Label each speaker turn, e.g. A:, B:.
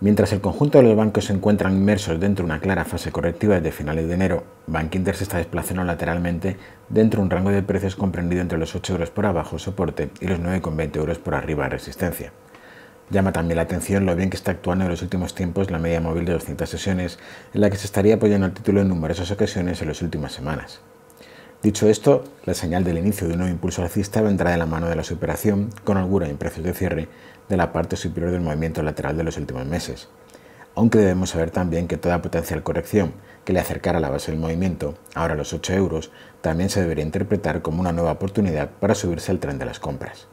A: Mientras el conjunto de los bancos se encuentran inmersos dentro de una clara fase correctiva desde finales de enero, Inter se está desplazando lateralmente dentro de un rango de precios comprendido entre los 8 euros por abajo soporte y los 9,20 euros por arriba resistencia. Llama también la atención lo bien que está actuando en los últimos tiempos la media móvil de 200 sesiones, en la que se estaría apoyando el título en numerosas ocasiones en las últimas semanas. Dicho esto, la señal del inicio de un nuevo impulso alcista vendrá de la mano de la superación, con holgura en precios de cierre, de la parte superior del movimiento lateral de los últimos meses. Aunque debemos saber también que toda potencial corrección que le acercara a la base del movimiento, ahora los 8 euros, también se debería interpretar como una nueva oportunidad para subirse al tren de las compras.